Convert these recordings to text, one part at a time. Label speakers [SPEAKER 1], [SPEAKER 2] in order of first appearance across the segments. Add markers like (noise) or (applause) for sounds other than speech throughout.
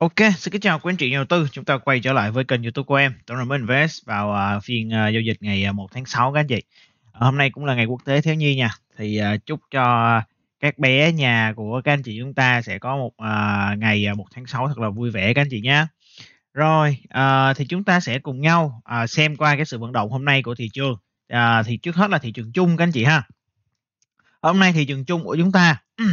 [SPEAKER 1] Ok, xin kính chào quý anh chị nhà đầu tư. Chúng ta quay trở lại với kênh YouTube của em, Tổng Rồng Invest vào uh, phiên uh, giao dịch ngày 1 à, tháng 6 các anh chị. Uh, hôm nay cũng là ngày quốc tế thiếu nhi nha. Thì uh, chúc cho các bé nhà của các anh chị chúng ta sẽ có một uh, ngày 1 tháng 6 thật là vui vẻ các anh chị nhé. Rồi, uh, thì chúng ta sẽ cùng nhau uh, xem qua cái sự vận động hôm nay của thị trường. Uh, thì trước hết là thị trường chung các anh chị ha. Hôm nay thị trường chung của chúng ta (clears throat)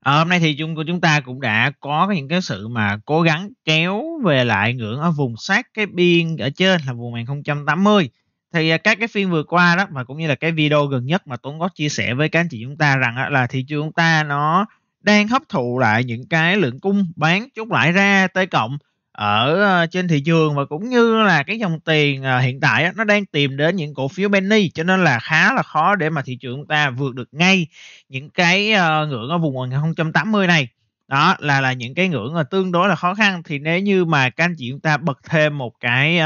[SPEAKER 1] À, hôm nay thì chung của chúng ta cũng đã có những cái sự mà cố gắng kéo về lại ngưỡng ở vùng sát cái biên ở trên là vùng 1080 thì à, các cái phiên vừa qua đó và cũng như là cái video gần nhất mà Tuấn có chia sẻ với các anh chị chúng ta rằng là thị trường chúng ta nó đang hấp thụ lại những cái lượng cung bán chút lại ra tới cộng ở ờ, trên thị trường và cũng như là cái dòng tiền ờ, hiện tại nó đang tìm đến những cổ phiếu penny cho nên là khá là khó để mà thị trường chúng ta vượt được ngay những cái ờ, ngưỡng ở vùng 1080 này đó là là những cái ngưỡng là tương đối là khó khăn thì nếu như mà các anh chị chúng ta bật thêm một cái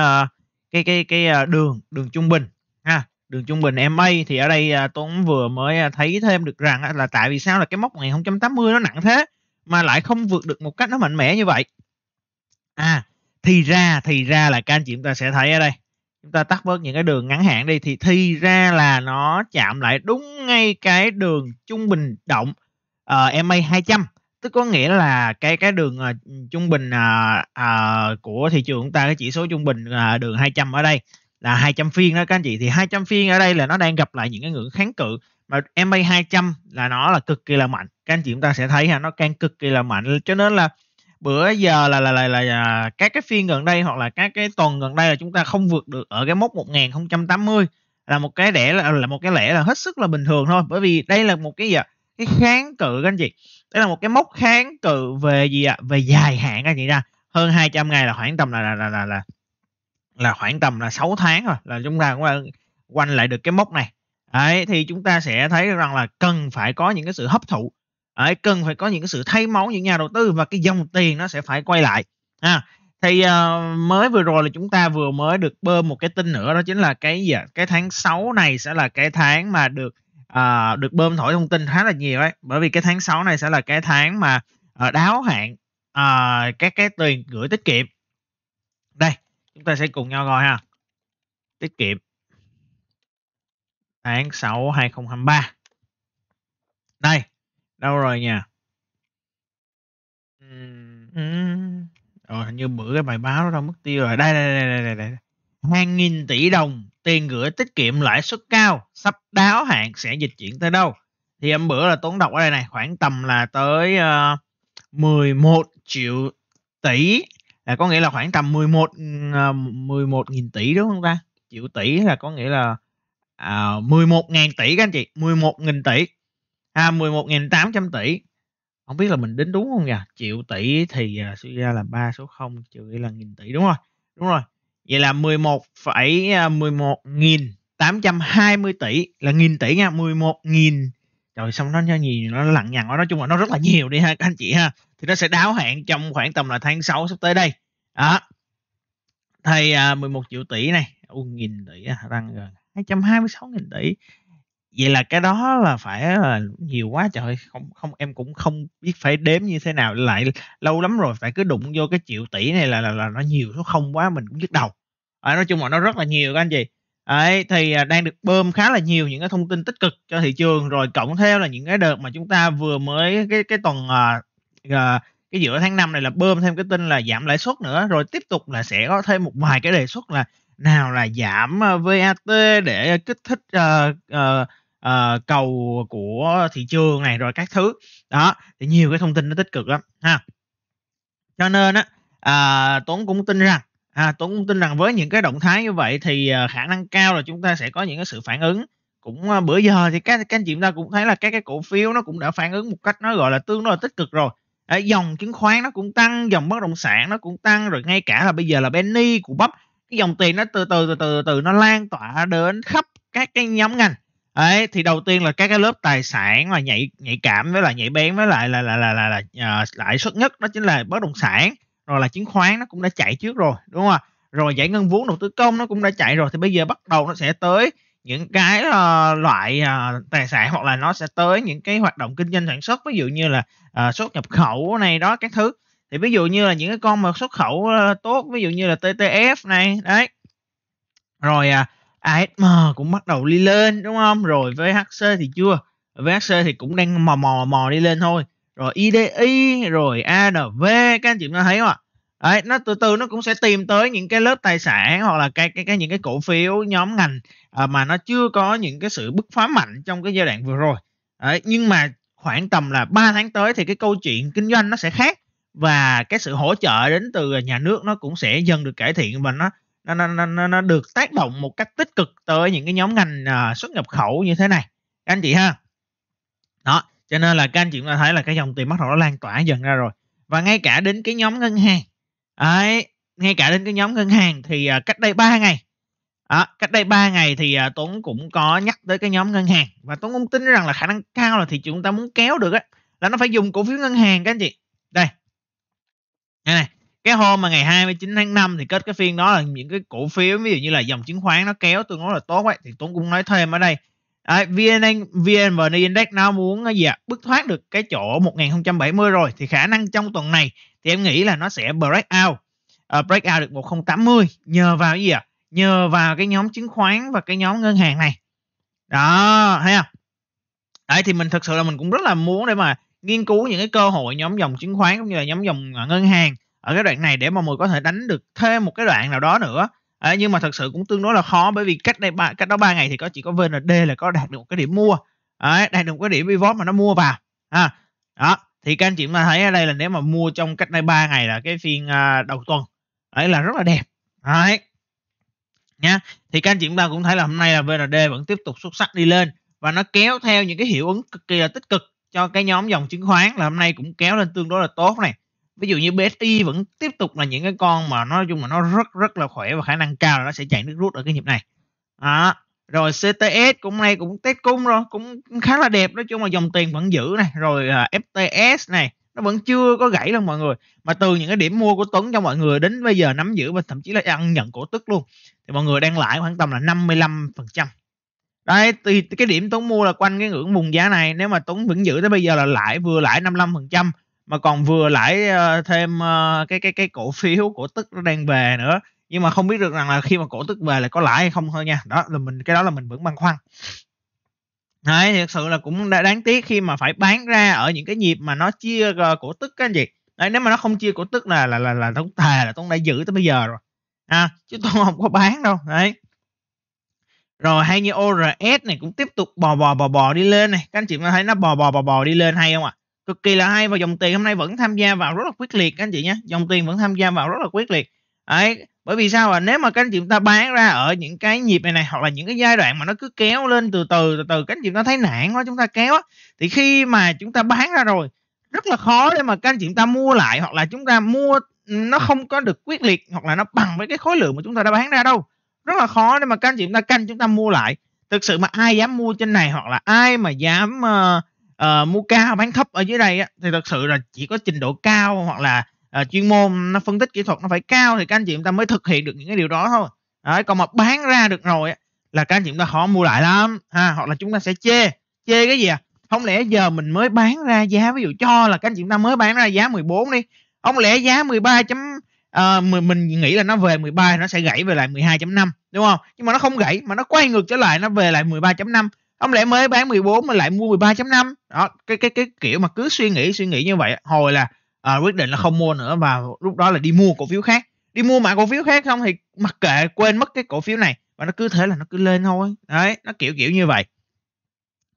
[SPEAKER 1] cái cái cái đường đường trung bình ha đường trung bình MA thì ở đây tôi cũng vừa mới thấy thêm được rằng là tại vì sao là cái mốc 1080 nó nặng thế mà lại không vượt được một cách nó mạnh mẽ như vậy à thì ra thì ra là các anh chị chúng ta sẽ thấy ở đây chúng ta tắt bớt những cái đường ngắn hạn đi thì thì ra là nó chạm lại đúng ngay cái đường trung bình động uh, MA 200 tức có nghĩa là cái cái đường uh, trung bình uh, uh, của thị trường chúng ta cái chỉ số trung bình uh, đường 200 ở đây là 200 phiên đó các anh chị thì 200 phiên ở đây là nó đang gặp lại những cái ngưỡng kháng cự mà MA 200 là nó là cực kỳ là mạnh các anh chị chúng ta sẽ thấy ha nó càng cực kỳ là mạnh cho nên là bữa giờ là là là, là, là các cái phiên gần đây hoặc là các cái tuần gần đây là chúng ta không vượt được ở cái mốc 1080 là một cái đẻ là, là một cái lẽ là hết sức là bình thường thôi bởi vì đây là một cái gì ạ cái kháng cự các anh chị đây là một cái mốc kháng cự về gì ạ về dài hạn các anh chị ra hơn 200 ngày là khoảng tầm là là là là là, là khoảng tầm là 6 tháng rồi là chúng ta cũng là quanh lại được cái mốc này Đấy, thì chúng ta sẽ thấy rằng là cần phải có những cái sự hấp thụ Đấy, cần phải có những sự thay máu những nhà đầu tư và cái dòng tiền nó sẽ phải quay lại ha thì uh, mới vừa rồi là chúng ta vừa mới được bơm một cái tin nữa đó chính là cái cái tháng 6 này sẽ là cái tháng mà được uh, được bơm thổi thông tin khá là nhiều ấy bởi vì cái tháng 6 này sẽ là cái tháng mà uh, đáo hạn uh, các cái tiền gửi tiết kiệm đây chúng ta sẽ cùng nhau gọi ha tiết kiệm tháng 6 2023 đây Đâu rồi nha, Ừm, ừm. hình như bữa cái bài báo đó đâu mất tiêu rồi. Đây, đây, đây, đây, đây, đây. Hàng nghìn tỷ đồng tiền gửi tiết kiệm lãi suất cao sắp đáo hạn sẽ dịch chuyển tới đâu? Thì hôm bữa là tốn đọc ở đây này khoảng tầm là tới uh, ờ, 11 triệu tỷ là có nghĩa là khoảng tầm 11 uh, 11 nghìn tỷ đúng không ta? Triệu tỷ là có nghĩa là à, 11 ngàn tỷ các anh chị, 11 nghìn tỷ à, 11.800 tỷ không biết là mình đến đúng không nhỉ triệu tỷ thì uh, suy ra là 3 số 0 trừ đi là nghìn tỷ đúng rồi đúng rồi vậy là 1111 820 à, tỷ là nghìn tỷ nha 11 nghìn rồi xong nó nó gì nó lằng nhằng nói chung là nó rất là nhiều đi ha các anh chị ha thì nó sẽ đáo hạn trong khoảng tầm là tháng 6 sắp tới đây đó thì uh, 11 triệu tỷ này Ui, nghìn tỷ đang à, gần 226 nghìn tỷ vậy là cái đó là phải là nhiều quá trời không không em cũng không biết phải đếm như thế nào lại lâu lắm rồi phải cứ đụng vô cái triệu tỷ này là là, là nó nhiều số không quá mình cũng nhức đầu à, nói chung là nó rất là nhiều các anh chị ấy thì à, đang được bơm khá là nhiều những cái thông tin tích cực cho thị trường rồi cộng theo là những cái đợt mà chúng ta vừa mới cái cái tuần à, à, cái giữa tháng 5 này là bơm thêm cái tin là giảm lãi suất nữa rồi tiếp tục là sẽ có thêm một vài cái đề xuất là nào là giảm à, VAT để kích thích uh, uh, uh, cầu của thị trường này rồi các thứ đó thì nhiều cái thông tin nó tích cực lắm ha cho nên á à, tuấn cũng tin rằng à, tuấn cũng tin rằng với những cái động thái như vậy thì à, khả năng cao là chúng ta sẽ có những cái sự phản ứng cũng à, bữa giờ thì các, các anh chị chúng ta cũng thấy là các cái cổ phiếu nó cũng đã phản ứng một cách nó gọi là tương đối là tích cực rồi à, dòng chứng khoán nó cũng tăng dòng bất động sản nó cũng tăng rồi ngay cả là bây giờ là Benny của bắp cái dòng tiền nó từ từ từ từ từ nó lan tỏa đến khắp các cái nhóm ngành ấy thì đầu tiên là các cái lớp tài sản mà nhạy nhạy cảm với lại nhạy bén với lại là là là là, là à, lãi suất nhất đó chính là bất động sản rồi là chứng khoán nó cũng đã chạy trước rồi đúng không ạ rồi giải ngân vốn đầu tư công nó cũng đã chạy rồi thì bây giờ bắt đầu nó sẽ tới những cái uh, loại uh, tài sản hoặc là nó sẽ tới những cái hoạt động kinh doanh sản xuất ví dụ như là uh, xuất nhập khẩu này đó các thứ thì ví dụ như là những cái con mà xuất khẩu uh, tốt ví dụ như là TTF này đấy rồi uh, ASM cũng bắt đầu đi lên đúng không rồi với HC thì chưa với HC thì cũng đang mò mò mò đi lên thôi rồi IDI rồi ADV các anh chị có thấy không ạ Đấy, nó từ từ nó cũng sẽ tìm tới những cái lớp tài sản hoặc là cái cái, cái những cái cổ phiếu nhóm ngành à, mà nó chưa có những cái sự bứt phá mạnh trong cái giai đoạn vừa rồi Đấy, nhưng mà khoảng tầm là 3 tháng tới thì cái câu chuyện kinh doanh nó sẽ khác và cái sự hỗ trợ đến từ nhà nước nó cũng sẽ dần được cải thiện và nó nó nó nó nó được tác động một cách tích cực tới những cái nhóm ngành uh, xuất nhập khẩu như thế này các anh chị ha đó cho nên là các anh chị cũng đã thấy là cái dòng tiền bắt đầu nó lan tỏa dần ra rồi và ngay cả đến cái nhóm ngân hàng ấy ngay cả đến cái nhóm ngân hàng thì uh, cách đây 3 ngày À, cách đây 3 ngày thì à, Tuấn cũng có nhắc tới cái nhóm ngân hàng và Tuấn cũng tin rằng là khả năng cao là thì chúng ta muốn kéo được á là nó phải dùng cổ phiếu ngân hàng các anh chị đây đây này cái hôm mà ngày 29 tháng 5 thì kết cái phiên đó là những cái cổ phiếu ví dụ như là dòng chứng khoán nó kéo tôi nói là tốt ấy, thì tôi cũng nói thêm ở đây Đấy, VN, VN Index nó muốn gì ạ? bứt thoát được cái chỗ 1070 rồi thì khả năng trong tuần này thì em nghĩ là nó sẽ break out uh, break out được 1080 nhờ vào gì ạ? À? Nhờ vào cái nhóm chứng khoán và cái nhóm ngân hàng này. Đó, thấy không? Đấy thì mình thật sự là mình cũng rất là muốn để mà nghiên cứu những cái cơ hội nhóm dòng chứng khoán cũng như là nhóm dòng à, ngân hàng ở cái đoạn này để mà mùi có thể đánh được thêm một cái đoạn nào đó nữa à, nhưng mà thật sự cũng tương đối là khó bởi vì cách đây ba cách đó ba ngày thì có chỉ có VND là có đạt được một cái điểm mua à, đạt được một cái điểm pivot mà nó mua vào à, đó thì các anh chị mà thấy ở đây là nếu mà mua trong cách đây ba ngày là cái phiên à, đầu tuần ấy là rất là đẹp đấy nha thì các anh chị chúng ta cũng thấy là hôm nay là VND vẫn tiếp tục xuất sắc đi lên và nó kéo theo những cái hiệu ứng cực kỳ là tích cực cho cái nhóm dòng chứng khoán là hôm nay cũng kéo lên tương đối là tốt này ví dụ như BSI vẫn tiếp tục là những cái con mà nói chung mà nó rất rất là khỏe và khả năng cao là nó sẽ chạy nước rút ở cái nhịp này đó rồi CTS cũng nay cũng test cung rồi cũng khá là đẹp nói chung là dòng tiền vẫn giữ này rồi uh, à, FTS này nó vẫn chưa có gãy đâu mọi người mà từ những cái điểm mua của Tuấn cho mọi người đến bây giờ nắm giữ và thậm chí là ăn nhận cổ tức luôn thì mọi người đang lãi khoảng tầm là 55 phần trăm đấy thì cái điểm Tuấn mua là quanh cái ngưỡng vùng giá này nếu mà Tuấn vẫn giữ tới bây giờ là lãi vừa lãi 55 phần trăm mà còn vừa lãi ờ, thêm ờ, cái cái cái cổ phiếu cổ tức nó đang về nữa nhưng mà không biết được rằng là khi mà cổ tức về là có lãi hay không thôi nha đó là mình cái đó là mình vẫn băn khoăn Đấy, thực sự là cũng đáng tiếc khi mà phải bán ra ở những cái nhịp mà nó chia ờ, cổ tức cái gì Đấy, nếu mà nó không chia cổ tức là là là là tốn thề là tốn đã giữ tới bây giờ rồi à, chứ tôi không có bán đâu đấy rồi hay như ORS này cũng tiếp tục bò bò bò bò đi lên này các anh chị có thấy nó bò bò bò bò đi lên hay không ạ à? cực kỳ là hay và dòng tiền hôm nay vẫn tham gia vào rất là quyết liệt các anh chị nhé dòng tiền vẫn tham gia vào rất là quyết liệt Đấy, bởi vì sao à nếu mà các anh chị chúng ta bán ra ở những cái nhịp này này hoặc là những cái giai đoạn mà nó cứ kéo lên từ từ từ từ các anh chị chúng ta thấy nản quá chúng ta kéo thì khi mà chúng ta bán ra rồi rất là khó để mà các anh chị chúng ta mua lại hoặc là chúng ta mua nó không có được quyết liệt hoặc là nó bằng với cái khối lượng mà chúng ta đã bán ra đâu rất là khó để mà các anh chị chúng ta canh chúng ta mua lại thực sự mà ai dám mua trên này hoặc là ai mà dám uh, uh, mua cao bán thấp ở dưới đây á, thì thật sự là chỉ có trình độ cao hoặc là uh, chuyên môn nó phân tích kỹ thuật nó phải cao thì các anh chị chúng ta mới thực hiện được những cái điều đó thôi Đấy, còn mà bán ra được rồi á, là các anh chị chúng ta khó mua lại lắm ha hoặc là chúng ta sẽ chê chê cái gì à không lẽ giờ mình mới bán ra giá ví dụ cho là các anh chị chúng ta mới bán ra giá 14 đi không lẽ giá 13 chấm uh, mình, nghĩ là nó về 13 nó sẽ gãy về lại 12.5 đúng không nhưng mà nó không gãy mà nó quay ngược trở lại nó về lại 13.5 ông lại mới bán 14 mà lại mua 13.5 đó cái cái cái kiểu mà cứ suy nghĩ suy nghĩ như vậy hồi là à, quyết định là không mua nữa và lúc đó là đi mua cổ phiếu khác đi mua mã cổ phiếu khác không thì mặc kệ quên mất cái cổ phiếu này và nó cứ thế là nó cứ lên thôi đấy nó kiểu kiểu như vậy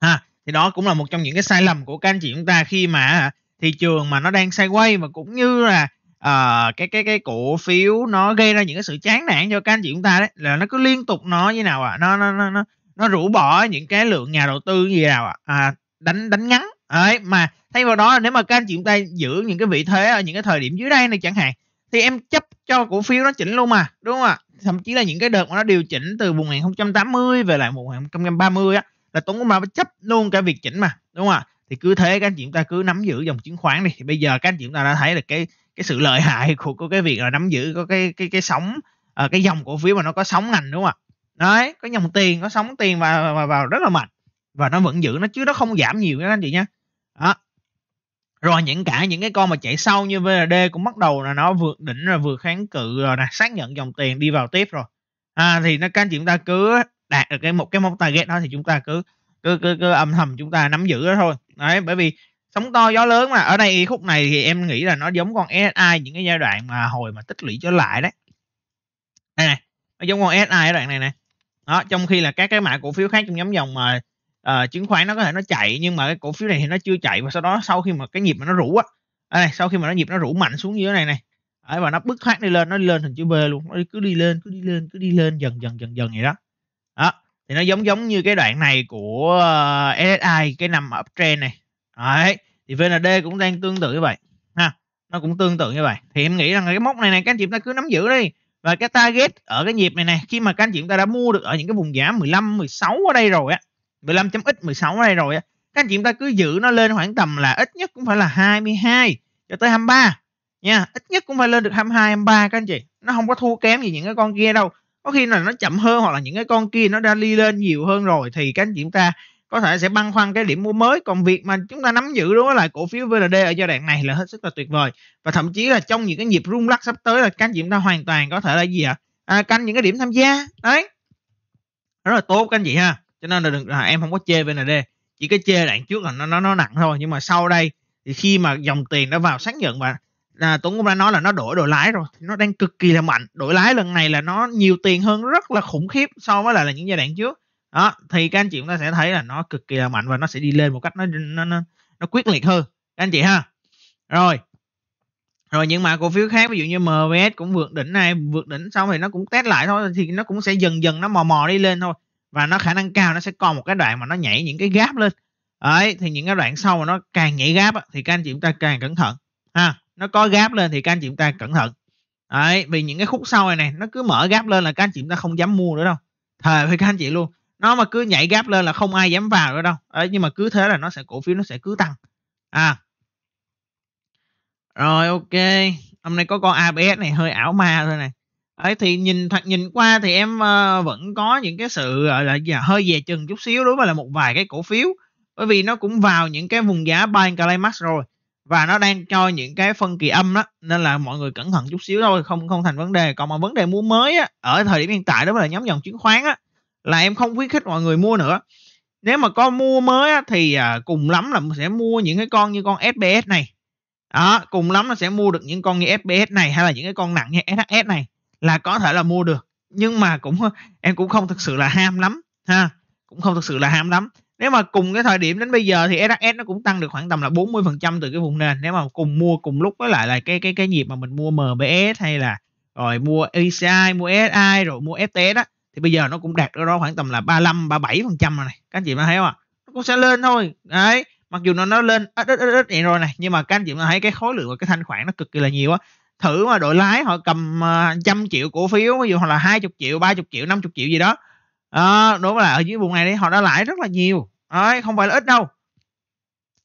[SPEAKER 1] ha thì đó cũng là một trong những cái sai lầm của các anh chị chúng ta khi mà thị trường mà nó đang sai quay và cũng như là à, cái cái cái cổ phiếu nó gây ra những cái sự chán nản cho các anh chị chúng ta đấy là nó cứ liên tục nó như nào ạ à? nó nó nó nó rũ bỏ những cái lượng nhà đầu tư gì nào à, đánh đánh ngắn ấy mà thay vào đó nếu mà các anh chị chúng ta giữ những cái vị thế ở những cái thời điểm dưới đây này chẳng hạn thì em chấp cho cổ phiếu nó chỉnh luôn mà đúng không ạ thậm chí là những cái đợt mà nó điều chỉnh từ 1080 về lại 1030 á là Tuấn cũng mà chấp luôn cả việc chỉnh mà đúng không ạ thì cứ thế các anh chị chúng ta cứ nắm giữ dòng chứng khoán đi thì bây giờ các anh chị chúng ta đã thấy là cái cái sự lợi hại của, của cái việc là nắm giữ có cái cái cái sóng ờ, cái dòng cổ phiếu mà nó có sóng ngành đúng không ạ đấy có dòng tiền có sóng tiền vào, vào vào rất là mạnh và nó vẫn giữ nó chứ nó không giảm nhiều các anh chị nhé đó rồi những cả những cái con mà chạy sau như VRD cũng bắt đầu là nó vượt đỉnh rồi vượt kháng cự rồi nè xác nhận dòng tiền đi vào tiếp rồi à, thì nó các anh chị chúng ta cứ đạt được cái một cái mốc target đó thì chúng ta cứ cứ cứ, cứ âm thầm chúng ta nắm giữ đó thôi đấy bởi vì sóng to gió lớn mà ở đây khúc này thì em nghĩ là nó giống con si những cái giai đoạn mà hồi mà tích lũy trở lại đấy đây này nó giống con si giai đoạn này này đó trong khi là các cái mã cổ phiếu khác trong nhóm dòng mà uh, chứng khoán nó có thể nó chạy nhưng mà cái cổ phiếu này thì nó chưa chạy và sau đó sau khi mà cái nhịp mà nó rủ á này sau khi mà nó nhịp nó rủ mạnh xuống dưới này này ấy và nó bứt thoát đi lên nó đi lên thành chữ B luôn nó cứ đi lên cứ đi lên cứ đi lên dần dần dần dần vậy đó đó thì nó giống giống như cái đoạn này của ờ, SSI cái nằm ở trên này Đấy. thì VND cũng đang tương tự như vậy ha nó cũng tương tự như vậy thì em nghĩ rằng cái mốc này này các anh chị ta cứ nắm giữ đi và cái target ở cái nhịp này này khi mà các anh chị chúng ta đã mua được ở những cái vùng giá 15 16 ở đây rồi á 15.x 16 ở đây rồi á các anh chị chúng ta cứ giữ nó lên khoảng tầm là ít nhất cũng phải là 22 cho tới 23 nha ít nhất cũng phải lên được 22 23 các anh chị nó không có thua kém gì những cái con kia đâu có khi là nó chậm hơn hoặc là những cái con kia nó đã đi lên nhiều hơn rồi thì các anh chị chúng ta có thể sẽ băn khoăn cái điểm mua mới còn việc mà chúng ta nắm giữ đúng là cổ phiếu VND ở giai đoạn này là hết sức là tuyệt vời và thậm chí là trong những cái nhịp rung lắc sắp tới là các anh chị chúng ta hoàn toàn có thể là gì ạ à? canh những cái điểm tham gia đấy rất là tốt các anh chị ha cho nên là đừng à, em không có chê VND chỉ cái chê đoạn trước là nó nó nó nặng thôi nhưng mà sau đây thì khi mà dòng tiền nó vào xác nhận và à, Tuấn cũng đã nói là nó đổi đổi lái rồi nó đang cực kỳ là mạnh đổi lái lần này là nó nhiều tiền hơn rất là khủng khiếp so với lại là những giai đoạn trước đó thì các anh chị chúng ta sẽ thấy là nó cực kỳ là mạnh và nó sẽ đi lên một cách nó nó nó, nó quyết liệt hơn các anh chị ha rồi rồi nhưng mà cổ phiếu khác ví dụ như MVS cũng vượt đỉnh này vượt đỉnh xong thì nó cũng test lại thôi thì nó cũng sẽ dần dần nó mò mò đi lên thôi và nó khả năng cao nó sẽ còn một cái đoạn mà nó nhảy những cái gáp lên ấy thì những cái đoạn sau mà nó càng nhảy gáp thì các anh chị chúng ta càng cẩn thận ha nó có gáp lên thì các anh chị chúng ta cẩn thận ấy vì những cái khúc sau này này nó cứ mở gáp lên là các anh chị chúng ta không dám mua nữa đâu thề với các anh chị luôn nó mà cứ nhảy gáp lên là không ai dám vào nữa đâu đấy, nhưng mà cứ thế là nó sẽ cổ phiếu nó sẽ cứ tăng à rồi ok hôm nay có con abs này hơi ảo ma thôi này ấy thì nhìn thật nhìn qua thì em uh, vẫn có những cái sự uh, là dạ, hơi về chừng chút xíu đối với là một vài cái cổ phiếu bởi vì nó cũng vào những cái vùng giá buy climax rồi và nó đang cho những cái phân kỳ âm đó nên là mọi người cẩn thận chút xíu thôi không không thành vấn đề còn mà vấn đề mua mới á, ở thời điểm hiện tại đó là nhóm dòng chứng khoán á là em không khuyến khích mọi người mua nữa nếu mà có mua mới thì à, cùng lắm là sẽ mua những cái con như con SBS này đó cùng lắm là sẽ mua được những con như SBS này hay là những cái con nặng như SHS này là có thể là mua được nhưng mà cũng ờ, em cũng không thực sự là ham lắm ha cũng không thực sự là ham lắm nếu mà cùng cái thời điểm đến bây giờ thì SHS nó cũng tăng được khoảng tầm là 40% từ cái vùng nền nếu mà cùng mua cùng lúc với lại là cái cái cái nhịp mà mình mua MBS hay là rồi mua ECI mua SI rồi mua FTS đó thì bây giờ nó cũng đạt ở đó khoảng tầm là 35 37 phần trăm rồi này các anh chị mà thấy không ạ nó cũng sẽ lên thôi đấy mặc dù nó nó lên ít ít ít ít vậy rồi này nhưng mà các anh chị mà thấy cái khối lượng và cái thanh khoản nó cực kỳ là nhiều á thử mà đội lái họ cầm à, trăm triệu cổ phiếu ví dụ hoặc là hai chục triệu ba chục triệu năm chục triệu gì đó à, đối với là ở dưới vùng này đi họ đã lãi rất là nhiều đấy, không phải là ít đâu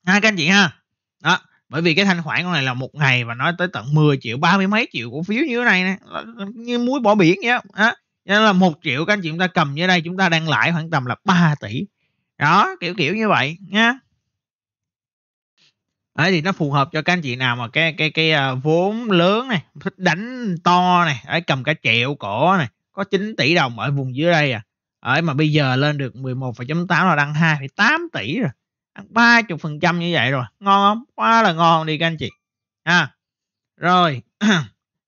[SPEAKER 1] ha các anh chị ha đó bởi vì cái thanh khoản con này là một ngày và nói tới tận 10 triệu ba mươi mấy triệu cổ phiếu như thế này nè như muối bỏ biển vậy đó cho nên là một triệu các anh chị chúng ta cầm dưới đây chúng ta đang lãi khoảng tầm là 3 tỷ đó kiểu kiểu như vậy nha Đấy thì nó phù hợp cho các anh chị nào mà cái cái cái à, vốn lớn này thích đánh to này ấy cầm cả triệu cổ này có 9 tỷ đồng ở vùng dưới đây à ấy mà bây giờ lên được 11,8 là đăng 2,8 tỷ rồi ăn 30 phần trăm như vậy rồi ngon không quá là ngon đi các anh chị ha à, rồi (clears throat)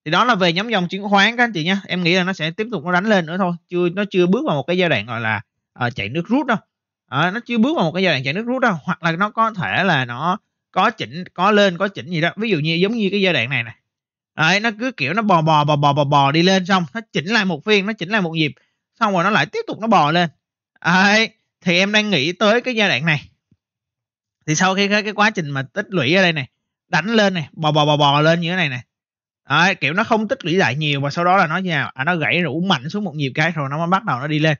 [SPEAKER 1] thì đó là về nhóm dòng chứng khoán các anh chị nhé em nghĩ là nó sẽ tiếp tục nó đánh lên nữa thôi chưa nó chưa bước vào một cái giai đoạn gọi là uh, chạy nước rút đâu uh, nó chưa bước vào một cái giai đoạn chạy nước rút đâu hoặc là nó có thể là nó có chỉnh có lên có chỉnh gì đó ví dụ như giống như cái giai đoạn này này Đấy, nó cứ kiểu nó bò bò bò bò bò bò đi lên xong nó chỉnh lại một phiên nó chỉnh lại một nhịp xong rồi nó lại tiếp tục nó bò lên Đấy, thì em đang nghĩ tới cái giai đoạn này thì sau khi cái, cái quá trình mà tích lũy ở đây này đánh lên này bò bò bò bò lên như thế này này Đấy, kiểu nó không tích lũy lại nhiều và sau đó là nó như nào à, nó gãy rồi uống mạnh xuống một nhịp cái rồi nó mới bắt đầu nó đi lên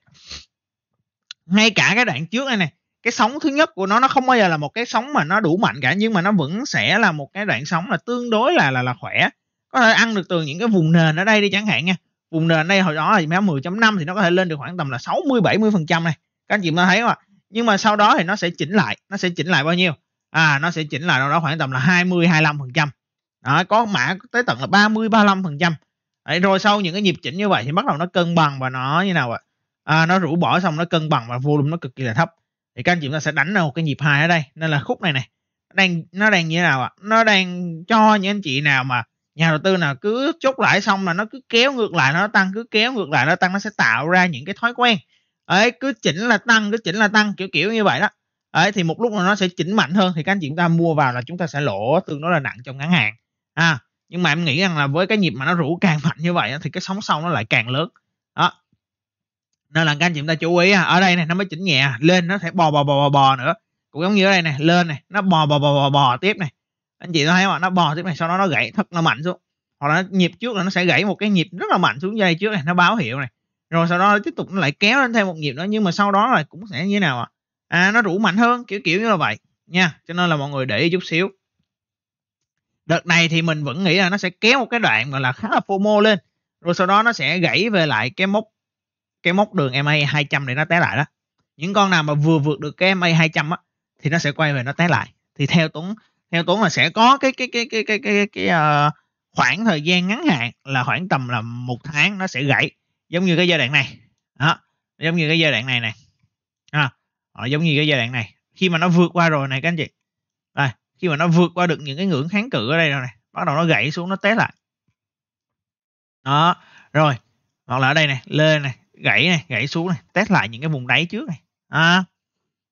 [SPEAKER 1] ngay cả cái đoạn trước này nè cái sóng thứ nhất của nó nó không bao giờ là một cái sóng mà nó đủ mạnh cả nhưng mà nó vẫn sẽ là một cái đoạn sóng là tương đối là là là khỏe có thể ăn được từ những cái vùng nền ở đây đi chẳng hạn nha vùng nền đây hồi đó là méo 10.5 thì nó có thể lên được khoảng tầm là 60 70 phần trăm này các anh chị mới thấy không ạ nhưng mà sau đó thì nó sẽ chỉnh lại nó sẽ chỉnh lại bao nhiêu à nó sẽ chỉnh lại đâu đó khoảng tầm là 20 25 phần trăm đó, có mã tới tận là 30 35 phần trăm rồi sau những cái nhịp chỉnh như vậy thì bắt đầu nó cân bằng và nó như nào ạ à, nó rũ bỏ xong nó cân bằng và volume nó cực kỳ là thấp thì các anh chị chúng ta sẽ đánh vào cái nhịp hai ở đây nên là khúc này này đang nó đang như thế nào ạ nó đang cho những anh chị nào mà nhà đầu tư nào cứ chốt lại xong là nó cứ kéo ngược lại nó tăng cứ kéo ngược lại nó tăng nó sẽ tạo ra những cái thói quen ấy cứ chỉnh là tăng cứ chỉnh là tăng kiểu kiểu như vậy đó ấy thì một lúc nào nó sẽ chỉnh mạnh hơn thì các anh chị chúng ta mua vào là chúng ta sẽ lỗ tương đối là nặng trong ngắn hạn à nhưng mà em nghĩ rằng là với cái nhịp mà nó rủ càng mạnh như vậy thì cái sóng sau nó lại càng lớn đó nên là các anh chị chúng ta chú ý ở đây này nó mới chỉnh nhẹ lên nó sẽ bò bò bò bò bò nữa cũng giống như ở đây này lên này nó bò bò bò bò bò tiếp này anh chị thấy mà nó bò tiếp này sau đó nó gãy thật là mạnh xuống hoặc là nhịp trước là nó sẽ gãy một cái nhịp rất là mạnh xuống dây trước này nó báo hiệu này rồi sau đó nó tiếp tục nó lại kéo lên thêm một nhịp nữa nhưng mà sau đó là cũng sẽ như thế nào à, à nó rủ mạnh hơn kiểu kiểu như là vậy nha cho nên là mọi người để ý chút xíu đợt này thì mình vẫn nghĩ là nó sẽ kéo một cái đoạn mà là khá là FOMO lên rồi sau đó nó sẽ gãy về lại cái mốc cái mốc đường MA 200 để nó té lại đó những con nào mà vừa vượt được cái MA 200 á thì nó sẽ quay về nó té lại thì theo Tuấn theo Tuấn là sẽ có cái cái cái cái cái cái, cái, cái ờ, uh, khoảng thời gian ngắn hạn là khoảng tầm là một tháng nó sẽ gãy giống như cái giai đoạn này đó giống như cái giai đoạn này này à, giống như cái giai đoạn này khi mà nó vượt qua rồi này các anh chị đây khi mà nó vượt qua được những cái ngưỡng kháng cự ở đây rồi này bắt đầu nó gãy xuống nó té lại đó rồi hoặc là ở đây này lên này gãy này gãy xuống này test lại những cái vùng đáy trước này à,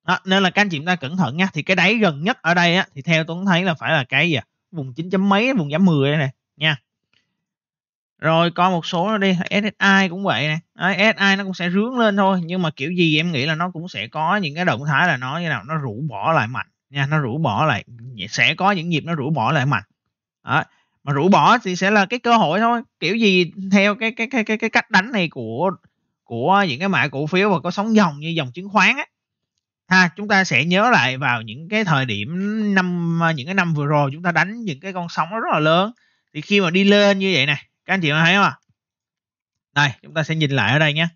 [SPEAKER 1] đó, nên là các anh chị chúng ta cẩn thận nha thì cái đáy gần nhất ở đây á, thì theo tôi thấy là phải là cái gì vùng 9 chấm mấy vùng giảm 10 đây này nha rồi coi một số nó đi SSI cũng vậy nè SSI nó cũng sẽ rướng lên thôi nhưng mà kiểu gì em nghĩ là nó cũng sẽ có những cái động thái là nó như nào nó rũ bỏ lại mạnh nha nó rũ bỏ lại sẽ có những nhịp nó rũ bỏ lại mạnh đó. mà rũ bỏ thì sẽ là cái cơ hội thôi kiểu gì theo cái cái cái cái cái cách đánh này của của những cái mã cổ phiếu và có sóng dòng như dòng chứng khoán á ha chúng ta sẽ nhớ lại vào những cái thời điểm năm những cái năm vừa rồi chúng ta đánh những cái con sóng nó rất là lớn thì khi mà đi lên như vậy này các anh chị có thấy không ạ này chúng ta sẽ nhìn lại ở đây nhé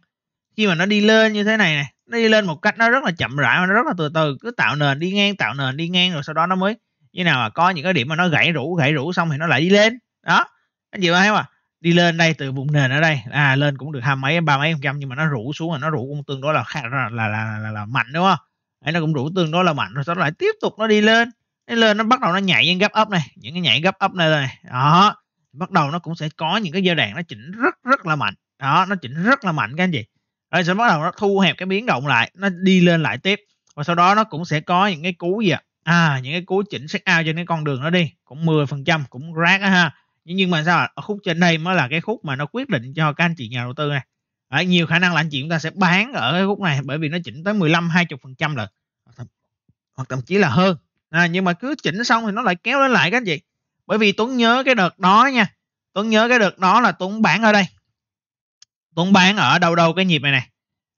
[SPEAKER 1] khi mà nó đi lên như thế này này nó đi lên một cách nó rất là chậm rãi mà nó rất là từ từ cứ tạo nền đi ngang tạo nền đi ngang rồi sau đó nó mới như nào mà có những cái điểm mà nó gãy rũ gãy rũ xong thì nó lại đi lên đó anh chị thấy không à đi lên đây từ vùng nền ở đây à lên cũng được hai mấy ba mấy phần trăm nhưng mà nó rũ xuống là nó rũ cũng tương đối là khá là là, là, là, là mạnh đúng không Đấy, nó cũng rũ tương đối là mạnh rồi sau đó lại tiếp tục nó đi lên nó lên nó bắt đầu nó nhảy những gấp up này những cái nhảy gấp up này này đó bắt đầu nó cũng sẽ có những cái giai đoạn nó chỉnh rất rất là mạnh đó nó chỉnh rất là mạnh các anh chị nó sẽ bắt đầu nó thu hẹp cái biến động lại nó đi lên lại tiếp và sau đó nó cũng sẽ có những cái cú gì ạ à những cái cú chỉnh set out trên cái con đường nó đi cũng 10 phần trăm cũng rác á ha nhưng mà sao ở khúc trên đây mới là cái khúc mà nó quyết định cho các anh chị nhà đầu tư này à, nhiều khả năng là anh chị chúng ta sẽ bán ở cái khúc này bởi vì nó chỉnh tới 15 20 phần trăm lận hoặc thậm chí là hơn à, nhưng mà cứ chỉnh xong thì nó lại kéo lên lại các anh chị bởi vì Tuấn nhớ cái đợt đó nha Tuấn nhớ cái đợt đó là Tuấn bán ở đây Tuấn bán ở đâu đâu cái nhịp này này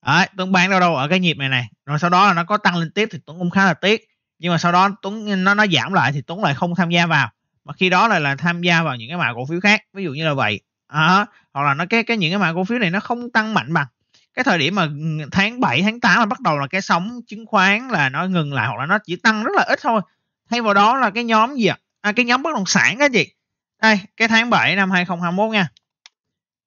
[SPEAKER 1] Đấy, Tuấn bán đâu đâu ở cái nhịp này này rồi sau đó là nó có tăng lên tiếp thì Tuấn cũng khá là tiếc nhưng mà sau đó Tuấn nó nó giảm lại thì Tuấn lại không tham gia vào mà khi đó lại là tham gia vào những cái mã cổ phiếu khác ví dụ như là vậy à, hoặc là nó cái cái những cái mã cổ phiếu này nó không tăng mạnh bằng cái thời điểm mà tháng 7 tháng 8 là bắt đầu là cái sóng chứng khoán là nó ngừng lại hoặc là nó chỉ tăng rất là ít thôi thay vào đó là cái nhóm gì ạ à? à, cái nhóm bất động sản cái gì, đây cái tháng 7 năm 2021 nha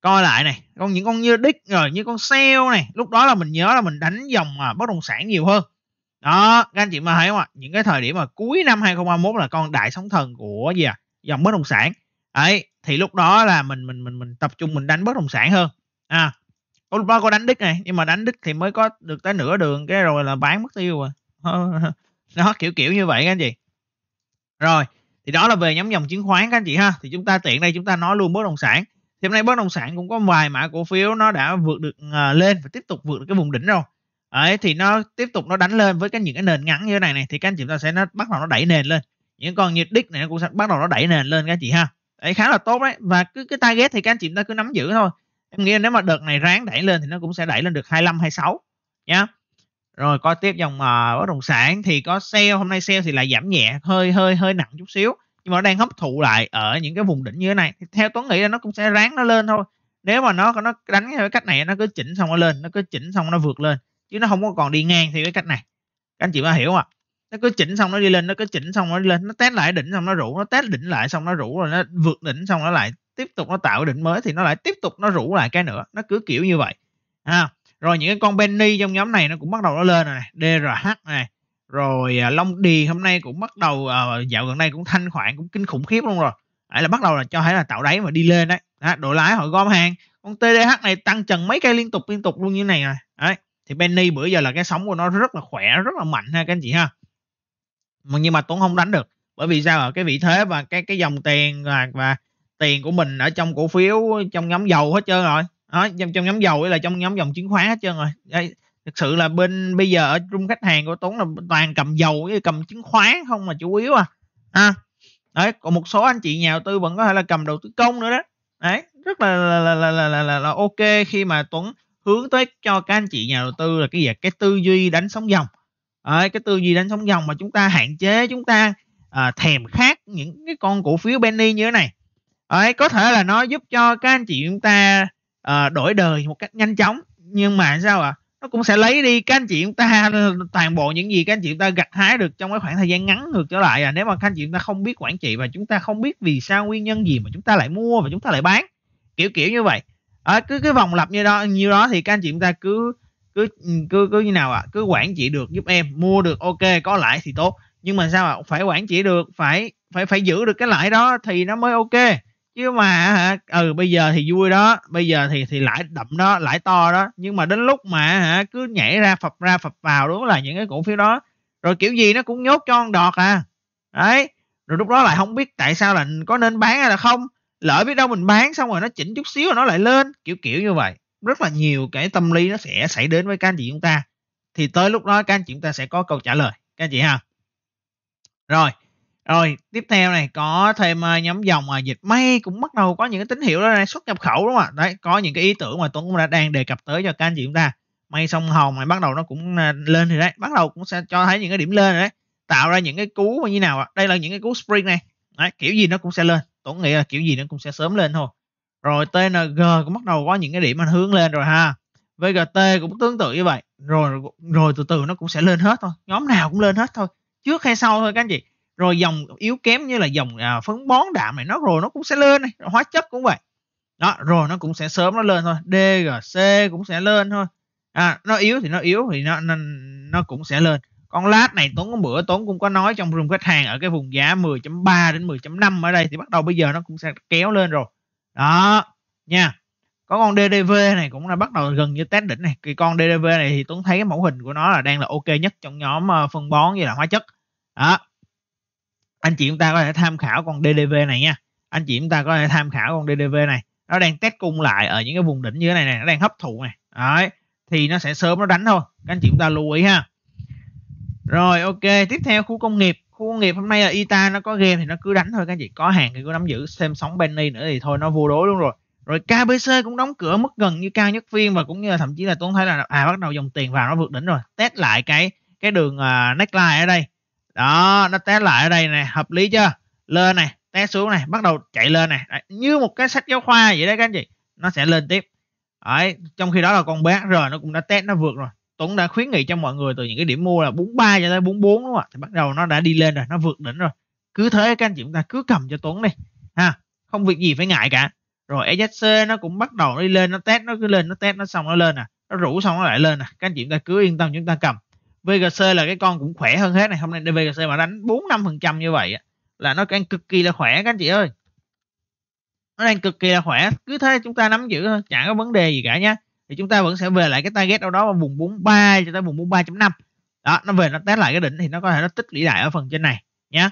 [SPEAKER 1] coi lại này con những con như đích rồi như con sale này lúc đó là mình nhớ là mình đánh dòng à, bất động sản nhiều hơn đó các anh chị mà thấy không ạ những cái thời điểm mà cuối năm 2021 là con đại sóng thần của gì à dòng bất động sản ấy thì lúc đó là mình mình mình mình tập trung mình đánh bất động sản hơn à có lúc đó có đánh đích này nhưng mà đánh đích thì mới có được tới nửa đường cái rồi là bán mất tiêu rồi nó (laughs) kiểu kiểu như vậy các anh chị rồi thì đó là về nhóm dòng chứng khoán các anh chị ha thì chúng ta tiện đây chúng ta nói luôn bất động sản thì hôm nay bất động sản cũng có vài mã cổ phiếu nó đã vượt được ờ, lên và tiếp tục vượt được cái vùng đỉnh rồi ấy thì nó tiếp tục nó đánh lên với cái những cái nền ngắn như thế này này thì các anh chị ta sẽ nó bắt đầu nó đẩy nền lên những con như đích này nó cũng sẽ bắt đầu nó đẩy nền lên các anh chị ha đấy khá là tốt đấy và cứ cái target thì các anh chị ta cứ nắm giữ thôi em nghĩ nếu mà đợt này ráng đẩy lên thì nó cũng sẽ đẩy lên được 25 26 nhá rồi coi tiếp dòng uh, bất động sản thì có sale hôm nay sale thì lại giảm nhẹ hơi hơi hơi nặng chút xíu nhưng mà nó đang hấp thụ lại ở những cái vùng đỉnh như thế này thì theo tuấn nghĩ là nó cũng sẽ ráng nó lên thôi nếu mà nó nó đánh theo cái cách này nó cứ chỉnh xong nó lên nó cứ chỉnh xong nó vượt lên chứ nó không có còn đi ngang theo cái cách này các anh chị có hiểu không ạ nó cứ chỉnh xong nó đi lên nó cứ chỉnh xong nó đi lên nó test lại đỉnh xong nó rủ nó test đỉnh lại xong nó rủ rồi nó vượt đỉnh xong nó lại tiếp tục nó tạo đỉnh mới thì nó lại tiếp tục nó rủ lại cái nữa nó cứ kiểu như vậy ha à, rồi những cái con Benny trong nhóm này nó cũng bắt đầu nó lên rồi này DRH này rồi à, Long đi hôm nay cũng bắt đầu à, dạo gần đây cũng thanh khoản cũng kinh khủng khiếp luôn rồi ấy là bắt đầu là cho thấy là tạo đáy và đi lên đấy đó, đội lái họ gom hàng con TDH này tăng trần mấy cây liên tục liên tục luôn như này rồi đấy thì Benny bữa giờ là cái sóng của nó rất là khỏe rất là mạnh ha các anh chị ha mà nhưng mà Tuấn không đánh được bởi vì sao ở cái vị thế và cái cái dòng tiền và, và tiền của mình ở trong cổ phiếu trong nhóm dầu hết trơn rồi đó, trong, trong nhóm dầu là trong nhóm dòng chứng khoán hết trơn rồi Đấy, thực sự là bên bây giờ ở trung khách hàng của Tuấn là toàn cầm dầu với cầm chứng khoán không mà chủ yếu à ha đấy còn một số anh chị nhà đầu tư vẫn có thể là cầm đầu tư công nữa đó đấy rất là là là là là, là, là, là ok khi mà Tuấn hướng tới cho các anh chị nhà đầu tư là cái gì cái tư duy đánh sóng dòng đấy, cái tư duy đánh sóng dòng mà chúng ta hạn chế chúng ta à, thèm khát những cái con cổ phiếu penny như thế này đấy, có thể là nó giúp cho các anh chị chúng ta à, đổi đời một cách nhanh chóng nhưng mà sao ạ à? nó cũng sẽ lấy đi các anh chị chúng ta toàn bộ những gì các anh chị chúng ta gặt hái được trong cái khoảng thời gian ngắn ngược trở lại à nếu mà các anh chị chúng ta không biết quản trị và chúng ta không biết vì sao nguyên nhân gì mà chúng ta lại mua và chúng ta lại bán kiểu kiểu như vậy à, cứ cái vòng lặp như đó như đó thì các anh chị chúng ta cứ cứ cứ cứ như nào ạ à? cứ quản trị được giúp em mua được ok có lãi thì tốt nhưng mà sao ạ à? phải quản trị được phải phải phải giữ được cái lãi đó thì nó mới ok chứ mà hả ừ bây giờ thì vui đó bây giờ thì thì lãi đậm đó lãi to đó nhưng mà đến lúc mà hả cứ nhảy ra phập ra phập vào đúng là những cái cổ phiếu đó rồi kiểu gì nó cũng nhốt cho con đọt à đấy rồi lúc đó lại không biết tại sao là có nên bán hay là không lỡ biết đâu mình bán xong rồi nó chỉnh chút xíu rồi nó lại lên kiểu kiểu như vậy rất là nhiều cái tâm lý nó sẽ xảy đến với các anh chị chúng ta thì tới lúc đó các anh chị chúng ta sẽ có câu trả lời các anh chị ha rồi rồi, tiếp theo này có thêm ờ, nhóm dòng mà ờ, dịch may cũng bắt đầu có những cái tín hiệu đó này xuất nhập khẩu đúng không ạ? Đấy, có những cái ý tưởng mà Tuấn cũng đã đang đề cập tới cho các anh chị chúng ta. May sông hồng này bắt đầu nó cũng ờ, lên thì đấy, bắt đầu cũng sẽ cho thấy những cái điểm lên rồi đấy. Tạo ra những cái cú như nào ạ? Đây là những cái cú spring này. Đấy, kiểu gì nó cũng sẽ lên. Tuấn nghĩ là kiểu gì nó cũng sẽ sớm lên thôi. Rồi TNG cũng bắt đầu có những cái điểm anh hướng lên rồi ha. VGT cũng tương tự như vậy. Rồi rồi từ từ nó cũng sẽ lên hết thôi. Nhóm nào cũng lên hết thôi. Trước hay sau thôi các anh chị rồi dòng yếu kém như là dòng à, phấn bón đạm này nó rồi nó cũng sẽ lên này hóa chất cũng vậy đó rồi nó cũng sẽ sớm nó lên thôi DGC cũng sẽ lên thôi à, nó yếu thì nó yếu thì nó, nó nó cũng sẽ lên con lát này tốn có bữa tốn cũng có nói trong room khách hàng ở cái vùng giá 10.3 đến 10.5 ở đây thì bắt đầu bây giờ nó cũng sẽ kéo lên rồi đó nha có con DDV này cũng là bắt đầu gần như test đỉnh này cái con DDV này thì Tuấn thấy cái mẫu hình của nó là đang là ok nhất trong nhóm ờ, phân bón với là hóa chất đó anh chị chúng ta có thể tham khảo con DDV này nha anh chị chúng ta có thể tham khảo con DDV này nó đang test cung lại ở những cái vùng đỉnh như thế này này nó đang hấp thụ này đấy thì nó sẽ sớm nó đánh thôi các anh chị chúng ta lưu ý ha rồi ok tiếp theo khu công nghiệp khu công nghiệp hôm nay là ita nó có game thì nó cứ đánh thôi các anh chị có hàng thì cứ nắm giữ xem sóng benny nữa thì thôi nó vô đối luôn rồi rồi kbc cũng đóng cửa mức gần như cao nhất phiên và cũng như là thậm chí là tuấn thấy là à bắt đầu dòng tiền vào nó vượt đỉnh rồi test lại cái cái đường uh, neckline ở đây đó nó té lại ở đây này hợp lý chưa lên này té xuống này bắt đầu chạy lên này đấy, như một cái sách giáo khoa vậy đấy các anh chị nó sẽ lên tiếp đấy, trong khi đó là con bé rồi nó cũng đã test nó vượt rồi Tuấn đã khuyến nghị cho mọi người từ những cái điểm mua là 43 cho tới 44 đúng không ạ thì bắt đầu nó đã đi lên rồi nó vượt đỉnh rồi cứ thế các anh chị chúng ta cứ cầm cho Tuấn đi ha không việc gì phải ngại cả rồi SHC nó cũng bắt đầu đi lên nó test nó cứ lên nó test nó xong nó lên nè à. nó rủ xong nó lại lên nè à. các anh chị chúng ta cứ yên tâm chúng ta cầm VGC là cái con cũng khỏe hơn hết này hôm nay VGC mà đánh bốn năm phần trăm như vậy là nó đang cực kỳ là khỏe các anh chị ơi nó đang cực kỳ là khỏe cứ thế chúng ta nắm giữ thôi chẳng có vấn đề gì cả nhá, thì chúng ta vẫn sẽ về lại cái target đâu đó vào vùng 43 cho tới vùng 43.5 đó nó về nó test lại cái đỉnh thì nó có thể nó tích lũy lại ở phần trên này nhá.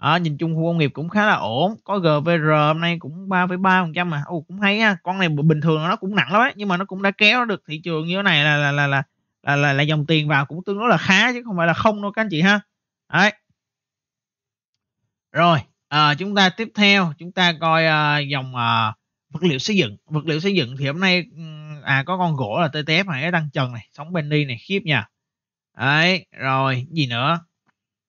[SPEAKER 1] đó, nhìn chung khu công nghiệp cũng khá là ổn có GVR hôm nay cũng 3,3% mà Ồ, cũng hay ha con này bình thường nó cũng nặng lắm ấy nhưng mà nó cũng đã kéo được thị trường như thế này là là là là là, là là dòng tiền vào cũng tương đối là khá chứ không phải là không đâu các anh chị ha đấy rồi à, chúng ta tiếp theo chúng ta coi à, dòng à, vật liệu xây dựng vật liệu xây dựng thì hôm nay à có con gỗ là TTF này đang trần này sóng Bendy này khiếp nha đấy rồi gì nữa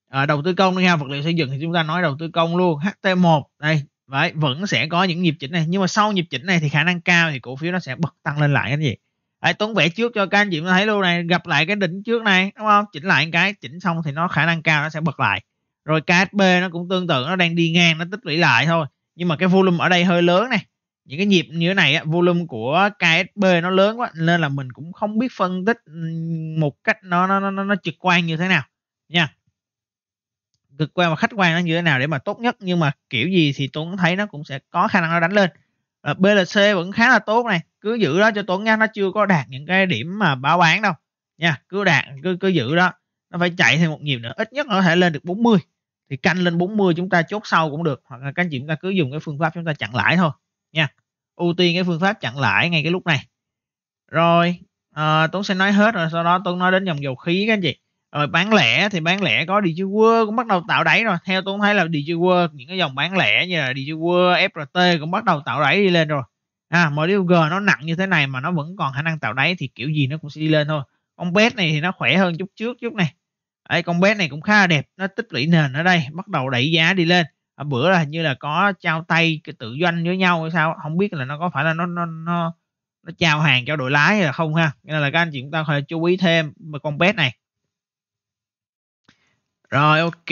[SPEAKER 1] à, đầu tư công đi ha vật liệu xây dựng thì chúng ta nói đầu tư công luôn HT1 đây vậy vẫn sẽ có những nhịp chỉnh này nhưng mà sau nhịp chỉnh này thì khả năng cao thì cổ phiếu nó sẽ bật tăng lên lại cái gì Đấy, Tuấn vẽ trước cho các anh chị thấy luôn này gặp lại cái đỉnh trước này đúng không chỉnh lại cái chỉnh xong thì nó khả năng cao nó sẽ bật lại rồi KSB nó cũng tương tự nó đang đi ngang nó tích lũy lại thôi nhưng mà cái volume ở đây hơi lớn này những cái nhịp như thế này á, volume của KSB nó lớn quá nên là mình cũng không biết phân tích một cách nó nó nó, nó trực quan như thế nào nha cực quan và khách quan nó như thế nào để mà tốt nhất nhưng mà kiểu gì thì Tuấn thấy nó cũng sẽ có khả năng nó đánh lên ờ, BLC vẫn khá là tốt này cứ giữ đó cho Tuấn nha nó chưa có đạt những cái điểm mà báo bán đâu nha cứ đạt cứ cứ giữ đó nó phải chạy thêm một nhịp nữa ít nhất nó có thể lên được 40 thì canh lên 40 chúng ta chốt sau cũng được hoặc là các anh chị chúng ta cứ dùng cái phương pháp chúng ta chặn lãi thôi nha ưu tiên cái phương pháp chặn lãi ngay cái lúc này rồi à, Tuấn sẽ nói hết rồi sau đó Tuấn nói đến dòng dầu khí các anh chị rồi bán lẻ thì bán lẻ có DJ World cũng bắt đầu tạo đáy rồi theo Tuấn thấy là DJ World những cái dòng bán lẻ như là DJ World FRT cũng bắt đầu tạo đáy đi lên rồi à MDUG nó nặng như thế này mà nó vẫn còn khả năng tạo đáy thì kiểu gì nó cũng sẽ đi lên thôi con bet này thì nó khỏe hơn chút trước chút này Đấy, con bé này cũng khá là đẹp nó tích lũy nền ở đây bắt đầu đẩy giá đi lên ở à, bữa là như là có trao tay tự doanh với nhau hay sao không biết là nó có phải là nó nó nó nó trao hàng cho đội lái hay là không ha nên là các anh chị chúng ta phải chú ý thêm về con bé này rồi ok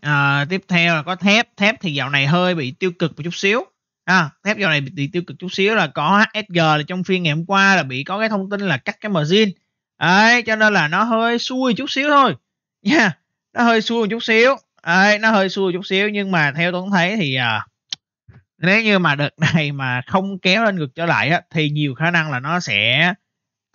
[SPEAKER 1] à, tiếp theo là có thép thép thì dạo này hơi bị tiêu cực một chút xíu à, thép dòng này bị tiêu cực chút xíu là có HSG là trong phiên ngày hôm qua là bị có cái thông tin là cắt cái margin đấy cho nên là nó hơi xui chút xíu thôi nha yeah, nó hơi xui chút xíu đấy, nó hơi xui chút xíu nhưng mà theo tôi thấy thì à, nếu như mà đợt (laughs) này mà không kéo lên ngược trở lại á, thì nhiều khả năng là nó sẽ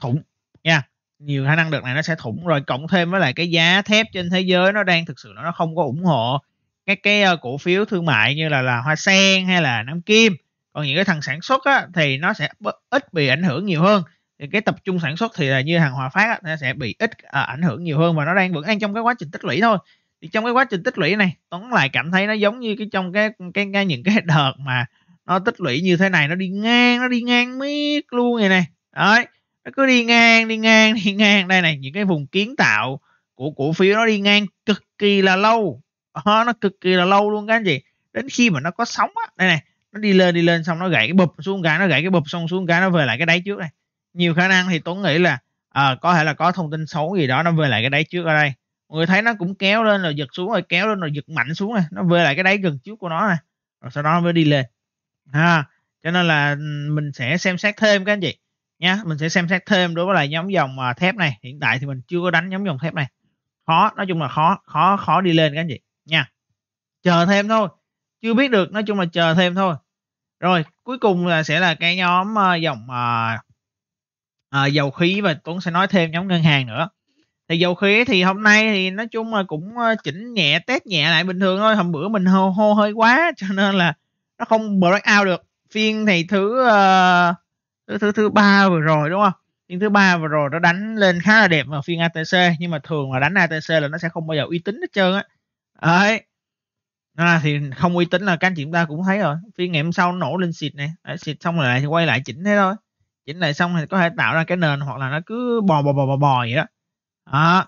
[SPEAKER 1] thủng nha yeah. nhiều khả năng đợt này nó sẽ thủng rồi cộng thêm với lại cái giá thép trên thế giới nó đang thực sự nó không có ủng hộ cái cái uh, cổ phiếu thương mại như là là hoa sen hay là nam kim còn những cái thằng sản xuất á, thì nó sẽ ít bị ảnh hưởng nhiều hơn thì cái tập trung sản xuất thì là như hàng hòa phát á, nó sẽ bị ít à, ảnh hưởng nhiều hơn và nó đang vẫn đang trong cái quá trình tích lũy thôi thì trong cái quá trình tích lũy này tóm lại cảm thấy nó giống như cái trong cái cái, cái những cái (laughs) đợt mà nó tích lũy như thế này nó đi ngang nó đi ngang miết luôn này này đấy nó cứ đi ngang đi ngang (laughs) đi ngang đây này những cái vùng kiến tạo của cổ phiếu nó đi ngang cực kỳ là lâu ờ, nó cực kỳ là lâu luôn các anh chị đến khi mà nó có sóng á đây này nó đi lên đi lên xong nó gãy cái bụp xuống cái nó gãy cái bụp xong xuống cái nó về lại cái đáy trước này nhiều khả năng thì tuấn nghĩ là à, có thể là có thông tin xấu gì đó nó về lại cái đáy trước ở đây mọi người thấy nó cũng kéo lên rồi giật xuống rồi kéo lên rồi giật mạnh xuống này nó về lại cái đáy gần trước của nó này rồi sau đó nó mới đi lên ha cho nên là ừ, mình sẽ xem xét thêm các anh chị nhá mình sẽ xem xét thêm đối với lại nhóm dòng ờ, thép này hiện tại thì mình chưa có đánh nhóm dòng thép này khó nói chung là khó khó khó đi lên các anh chị nha chờ thêm thôi chưa biết được nói chung là chờ thêm thôi rồi cuối cùng là sẽ là cái nhóm uh, dòng uh, uh, dầu khí và tuấn sẽ nói thêm nhóm ngân hàng nữa thì dầu khí thì hôm nay thì nói chung là cũng chỉnh nhẹ test nhẹ lại bình thường thôi hôm bữa mình hô, hô hơi quá (laughs) cho nên là nó không break out được phiên thì thứ uh, thứ thứ thứ ba vừa rồi đúng không phiên thứ ba vừa rồi nó đánh lên khá là đẹp vào phiên ATC nhưng mà thường là đánh ATC là nó sẽ không bao giờ uy tín hết trơn á đấy à, thì không uy tín là các anh chị chúng ta cũng thấy rồi phiên ngày hôm sau nó nổ lên xịt này đấy, xịt xong rồi lại quay lại chỉnh thế thôi chỉnh lại xong thì có thể tạo ra cái nền hoặc là nó cứ bò bò bò bò bò vậy đó đó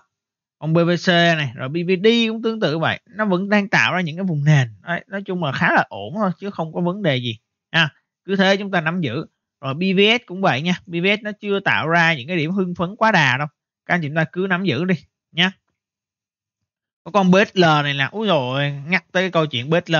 [SPEAKER 1] còn BVC này rồi BVD cũng tương tự vậy nó vẫn đang tạo ra những cái vùng nền đấy, nói chung là khá là ổn thôi chứ không có vấn đề gì à, cứ thế chúng ta nắm giữ rồi BVS cũng vậy nha BVS nó chưa tạo ra những cái điểm hưng phấn quá đà đâu các anh chị chúng ta cứ nắm giữ đi nhé có con BSL này là úi rồi ngắt tới cái câu chuyện BSL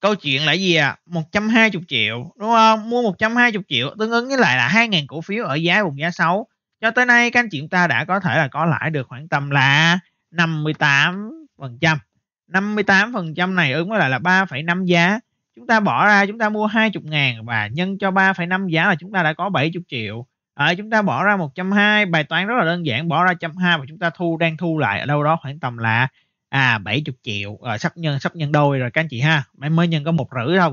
[SPEAKER 1] câu chuyện là gì à 120 triệu đúng không mua 120 triệu tương ứng với lại là 2.000 cổ phiếu ở giá vùng giá xấu cho tới nay các anh chị chúng ta đã có thể là có lãi được khoảng tầm là 58 phần trăm 58 phần trăm này ứng với lại là 3,5 giá chúng ta bỏ ra chúng ta mua 20 ngàn và nhân cho 3,5 giá là chúng ta đã có 70 triệu à, chúng ta bỏ ra 120 bài toán rất là đơn giản bỏ ra 120 và chúng ta thu đang thu lại ở đâu đó khoảng tầm là à 70 triệu rồi sắp nhân sắp nhân đôi rồi các anh chị ha mới mới nhân có một rưỡi thôi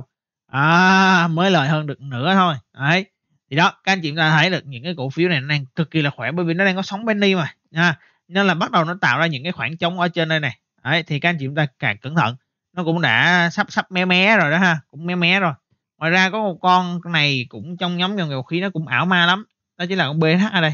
[SPEAKER 1] à, mới lời hơn được nữa thôi đấy thì đó các anh chị ta thấy được những cái cổ phiếu này nó đang cực kỳ là khỏe bởi vì nó đang có sóng penny mà ha nên là bắt đầu nó tạo ra những cái khoảng trống ở trên đây này đấy thì các anh chị ta càng cẩn thận nó cũng đã sắp sắp mé mé rồi đó ha cũng mé mé rồi ngoài ra có một con này cũng trong nhóm dòng dầu khí nó cũng ảo ma lắm đó chính là con bh ở đây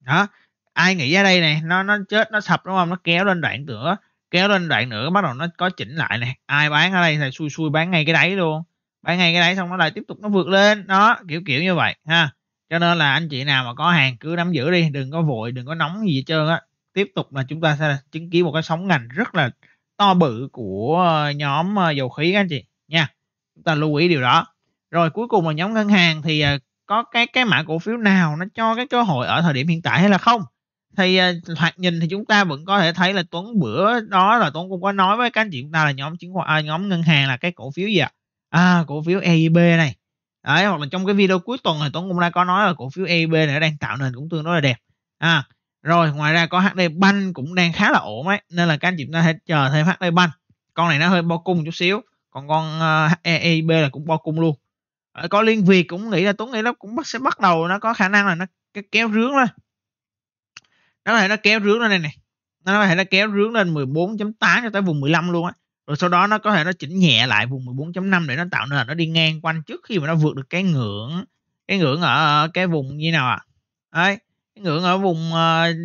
[SPEAKER 1] đó ai nghĩ ở đây này nó nó chết nó sập đúng không nó kéo lên đoạn cửa kéo lên đoạn nữa bắt đầu nó có chỉnh lại nè ai bán ở đây thì xui xui bán ngay cái đáy luôn bán ngay cái đáy xong nó lại tiếp tục nó vượt lên đó kiểu kiểu như vậy ha cho nên là anh chị nào mà có hàng cứ nắm giữ đi đừng có vội đừng có nóng gì hết trơn á tiếp tục là chúng ta sẽ chứng kiến một cái sóng ngành rất là to bự của ờ, nhóm ờ, dầu khí các anh chị nha chúng ta lưu ý điều đó rồi cuối cùng là nhóm ngân hàng thì ờ, có cái cái mã cổ phiếu nào nó cho cái cơ hội ở thời điểm hiện tại hay là không thì uh, nhìn thì chúng ta vẫn có thể thấy là Tuấn bữa đó là Tuấn cũng có nói với các anh chị chúng ta là nhóm chứng khoán à, nhóm ngân hàng là cái cổ phiếu gì ạ à? à cổ phiếu EIB này đấy hoặc là trong cái video cuối tuần thì Tuấn cũng đã có nói là cổ phiếu EIB này đang tạo nền cũng tương đối là đẹp à rồi ngoài ra có HD Bank cũng đang khá là ổn đấy nên là các anh chị chúng ta hãy chờ thêm HD Bank con này nó hơi bo cung chút xíu còn con EIB à, là cũng bo cung luôn có liên việt cũng nghĩ là tuấn nghĩ nó cũng sẽ bắt đầu nó có khả năng là nó kéo rướng lên nó có thể nó kéo rướng lên đây này nó có thể nó kéo rướng lên 14.8 cho tới vùng 15 luôn á rồi sau đó nó có thể nó chỉnh nhẹ lại vùng 14.5 để nó tạo nên là nó đi ngang quanh trước khi mà nó vượt được cái ngưỡng cái ngưỡng ở cái vùng như nào à đấy cái ngưỡng ở vùng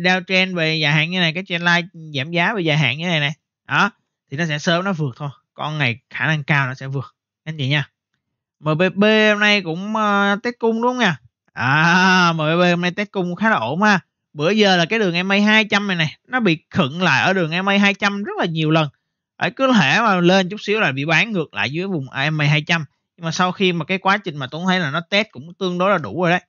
[SPEAKER 1] đeo ờ, trend về dài hạn như này cái trend line giảm giá về dài hạn như này này đó thì nó sẽ sớm nó vượt thôi con này khả năng cao nó sẽ vượt anh chị nha MBB hôm nay cũng uh, test cung đúng không nha à MBB hôm nay test cung khá là ổn ha bữa giờ là cái đường MA 200 này này nó bị khựng lại ở đường MA 200 rất là nhiều lần Đấy, cứ thể mà lên chút xíu là bị bán ngược lại dưới vùng MA 200 nhưng mà sau khi mà cái quá trình mà Tuấn thấy là nó test cũng tương đối là đủ rồi đấy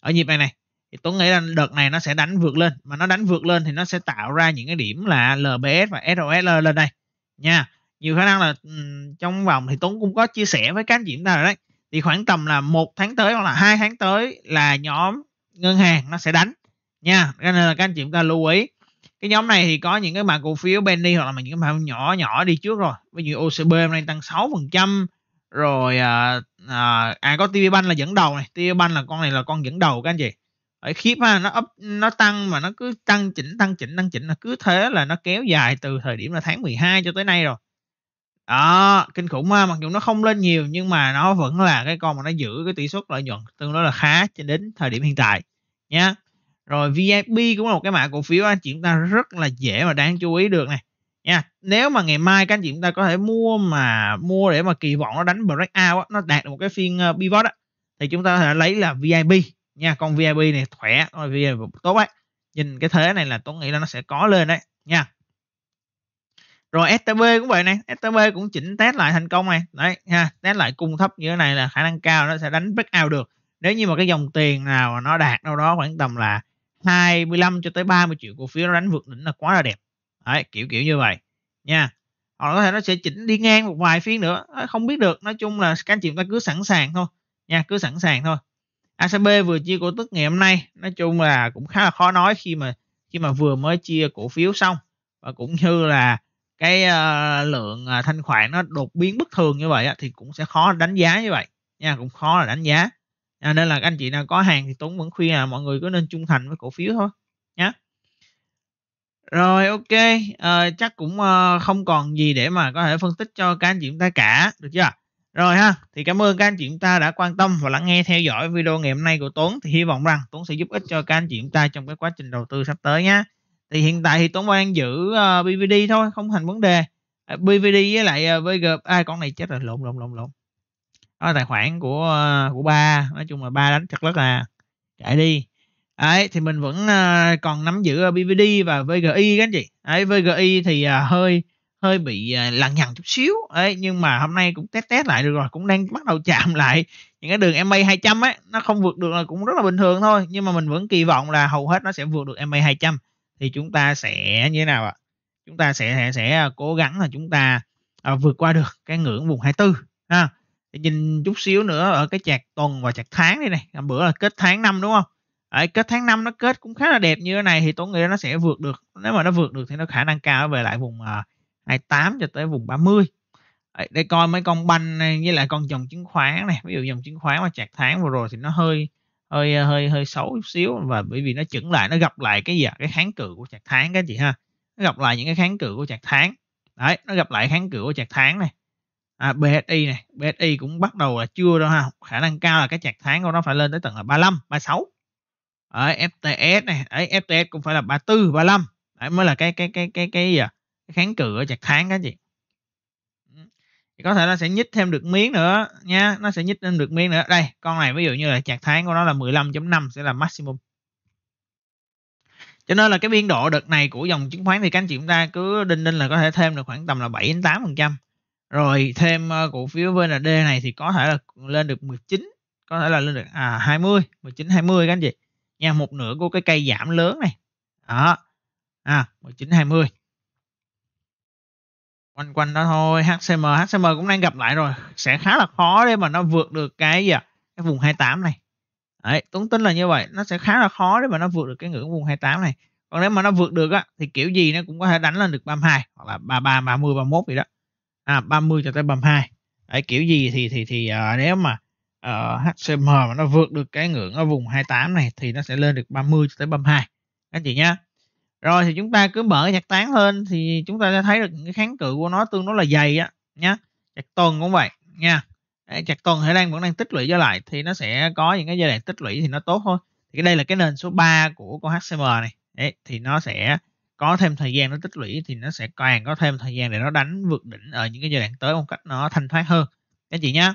[SPEAKER 1] ở nhịp này này thì Tuấn nghĩ là đợt này nó sẽ đánh vượt lên mà nó đánh vượt lên thì nó sẽ tạo ra những cái điểm là LBS và SOS lên đây nha nhiều khả năng là trong vòng thì Tuấn cũng có chia sẻ với các anh chị chúng ta rồi đấy thì khoảng tầm là một tháng tới hoặc là hai tháng tới là nhóm ngân hàng nó sẽ đánh nha nên là các anh chị chúng ta lưu ý cái nhóm này thì có những cái mã cổ phiếu penny hoặc là những cái mã nhỏ nhỏ đi trước rồi ví dụ OCB hôm nay tăng 6 phần trăm rồi à, à, à có TVBank là dẫn đầu này TVBank là con này là con dẫn đầu các anh chị ở khiếp ha nó up nó tăng mà nó cứ tăng chỉnh tăng chỉnh tăng chỉnh là cứ thế là nó kéo dài từ thời điểm là tháng 12 cho tới nay rồi đó kinh khủng ha mặc dù nó không lên nhiều nhưng mà nó vẫn là cái con mà nó giữ cái tỷ suất lợi nhuận tương đối là khá cho đến thời điểm hiện tại nhé rồi VIP cũng là một cái mã cổ phiếu anh chị chúng ta rất là dễ và đáng chú ý được này nha nếu mà ngày mai các anh chị chúng ta có thể mua mà mua để mà kỳ vọng nó đánh breakout nó đạt được một cái phiên ờ, pivot á, thì chúng ta có thể lấy là VIP nha con VIP này khỏe con VIP tốt ấy nhìn cái thế này là tôi nghĩ là nó sẽ có lên đấy nha rồi STB cũng vậy này STB cũng chỉnh test lại thành công này đấy ha test lại cung thấp như thế này là khả năng cao nó sẽ đánh breakout được nếu như mà cái dòng tiền nào mà nó đạt đâu đó khoảng tầm là 25 cho tới 30 triệu cổ phiếu nó đánh vượt đỉnh là quá là đẹp Đấy, kiểu kiểu như vậy nha hoặc có thể nó sẽ chỉnh đi ngang một vài phiên nữa à, không biết được nói chung là các anh chị chúng ta cứ sẵn sàng thôi nha cứ sẵn sàng thôi ACB vừa chia cổ tức ngày hôm nay nói chung là cũng khá là khó nói khi mà khi mà vừa mới chia cổ phiếu xong và cũng như là cái uh, lượng uh, thanh khoản nó đột biến bất thường như vậy á, thì cũng sẽ khó đánh giá như vậy nha cũng khó là đánh giá à, nên là anh chị nào có hàng thì Tuấn vẫn khuyên là mọi người cứ nên trung thành với cổ phiếu thôi nhé rồi ok à, chắc cũng uh, không còn gì để mà có thể phân tích cho các anh chị chúng ta cả được chưa rồi ha thì cảm ơn các anh chị chúng ta đã quan tâm và lắng nghe theo dõi video ngày hôm nay của Tuấn thì hy vọng rằng Tuấn sẽ giúp ích cho các anh chị chúng ta trong cái quá trình đầu tư sắp tới nhé thì hiện tại thì Tuấn đang giữ uh, ờ, BVD thôi không thành vấn đề BVD với lại uh, VG ai à, con này chết rồi lộn lộn lộn lộn đó là tài khoản của ờ, của ba nói chung là ba đánh chặt rất là chạy đi ấy thì mình vẫn ờ, còn nắm giữ ờ, BVD và VGI các anh chị ấy VGI thì hơi hơi bị lằng nhằng chút xíu ấy nhưng mà hôm nay cũng test test lại được rồi cũng đang bắt đầu (laughs) chạm lại những cái đường MA 200 ấy nó không vượt được là cũng rất là bình thường thôi nhưng mà mình vẫn kỳ vọng là hầu hết nó sẽ vượt được MA 200 thì chúng ta sẽ như thế nào ạ chúng ta sẽ sẽ, sẽ cố gắng là chúng ta vượt qua được cái ngưỡng vùng 24 ha nhìn chút xíu nữa ở cái chạc tuần và chạc tháng đây này hôm bữa là kết tháng năm đúng không ở kết tháng năm nó kết cũng khá là đẹp như thế này thì tôi nghĩ nó sẽ vượt được nếu mà nó vượt được thì nó khả năng cao về lại vùng 28 à, cho tới vùng 30 để coi mấy con banh này, với lại con dòng chứng khoán này ví dụ dòng chứng khoán mà chạc tháng vừa rồi thì nó hơi hơi hơi hơi xấu chút xíu và bởi vì nó chững lại nó gặp lại cái gì à? cái kháng cự của chạc tháng các chị ha nó gặp lại những cái kháng cự của chạc tháng đấy nó gặp lại kháng cự của chạc tháng này à, BSI này BSI cũng bắt đầu là chưa đâu ha khả năng cao là cái chạc tháng của nó phải lên tới tận là 35 36 ở FTS này ở FTS cũng phải là 34 35 đấy mới là cái cái cái cái cái gì à? cái kháng cự ở chạc tháng các chị có thể nó sẽ nhích thêm được miếng nữa nha nó sẽ nhích thêm được miếng nữa đây con này ví dụ như là chạc tháng của nó là 15.5 sẽ là maximum cho nên là cái biên độ đợt này của dòng chứng khoán thì các anh chị chúng ta cứ đinh đinh là có thể thêm được khoảng tầm là 7 đến 8 phần trăm rồi thêm ờ, cổ phiếu VND này thì có thể là lên được 19 có thể là lên được à 20 19 20 các anh chị nha một nửa của cái cây giảm lớn này đó à 19 20 quanh quanh đó thôi HCM HCM cũng đang gặp lại rồi sẽ khá là khó để mà nó vượt được cái gì à? cái vùng 28 này Đấy, tốn tính là như vậy nó sẽ khá là khó để mà nó vượt được cái ngưỡng vùng 28 này còn nếu mà nó vượt được á thì kiểu gì nó cũng có thể đánh lên được 32 hoặc là 33 30 31 gì đó à, 30 cho tới 32 Đấy, kiểu gì thì thì thì uh, nếu mà uh, ờ, HCM mà nó vượt được cái ngưỡng ở vùng 28 này thì nó sẽ lên được 30 cho tới 32 anh chị nhá rồi thì chúng ta cứ mở chặt tán lên thì chúng ta sẽ thấy được những cái kháng cự của nó tương đối là dày á nhá chặt tuần cũng vậy nha Đấy, chặt tuần Thái đang vẫn đang tích lũy trở lại thì nó sẽ có những cái giai đoạn tích lũy thì nó tốt thôi thì đây là cái nền số 3 của con HCM này Đấy, thì nó sẽ có thêm thời gian nó tích lũy thì nó sẽ càng có thêm thời gian để nó đánh vượt đỉnh ở những cái giai đoạn tới một cách nó thanh thoát hơn các anh chị nhé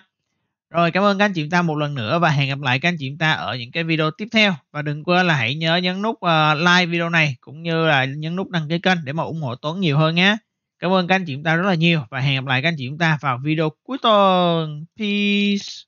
[SPEAKER 1] rồi cảm ơn các anh chị chúng ta một lần nữa và hẹn gặp lại các anh chị chúng ta ở những cái video tiếp theo và đừng quên là hãy nhớ nhấn nút ờ, like video này cũng như là nhấn nút đăng ký kênh để mà ủng hộ Tuấn nhiều hơn nhé. Cảm ơn các anh chị chúng ta rất là nhiều và hẹn gặp lại các anh chị chúng ta vào video cuối tuần. Peace.